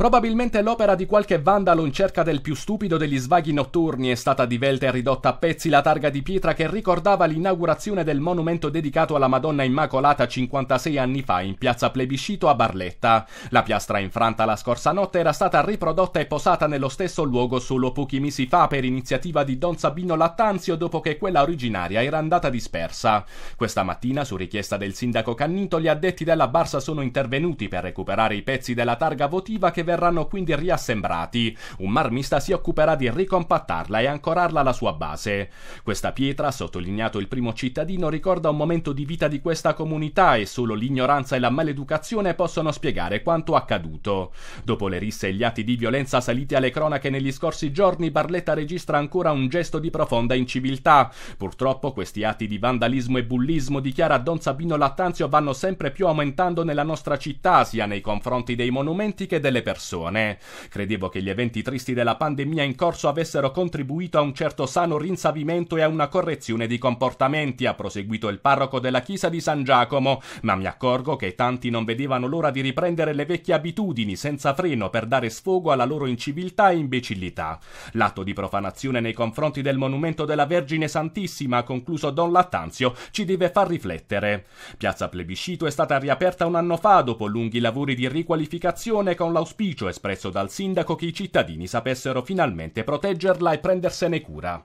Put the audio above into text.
Probabilmente l'opera di qualche vandalo in cerca del più stupido degli svaghi notturni è stata divelta e ridotta a pezzi la targa di pietra che ricordava l'inaugurazione del monumento dedicato alla Madonna Immacolata 56 anni fa in piazza Plebiscito a Barletta. La piastra infranta la scorsa notte era stata riprodotta e posata nello stesso luogo solo pochi mesi fa per iniziativa di Don Sabino Lattanzio dopo che quella originaria era andata dispersa. Questa mattina, su richiesta del sindaco Cannito, gli addetti della Barsa sono intervenuti per recuperare i pezzi della targa votiva che verranno quindi riassembrati. Un marmista si occuperà di ricompattarla e ancorarla alla sua base. Questa pietra, sottolineato il primo cittadino, ricorda un momento di vita di questa comunità e solo l'ignoranza e la maleducazione possono spiegare quanto accaduto. Dopo le risse e gli atti di violenza saliti alle cronache negli scorsi giorni, Barletta registra ancora un gesto di profonda inciviltà. Purtroppo questi atti di vandalismo e bullismo, dichiara Don Sabino Lattanzio, vanno sempre più aumentando nella nostra città, sia nei confronti dei monumenti che delle persone persone. Credevo che gli eventi tristi della pandemia in corso avessero contribuito a un certo sano rinsavimento e a una correzione di comportamenti, ha proseguito il parroco della chiesa di San Giacomo, ma mi accorgo che tanti non vedevano l'ora di riprendere le vecchie abitudini senza freno per dare sfogo alla loro inciviltà e imbecillità. L'atto di profanazione nei confronti del monumento della Vergine Santissima, ha concluso Don Lattanzio, ci deve far riflettere. Piazza Plebiscito è stata riaperta un anno fa dopo lunghi lavori di riqualificazione con l'auspicio auspicio espresso dal sindaco che i cittadini sapessero finalmente proteggerla e prendersene cura.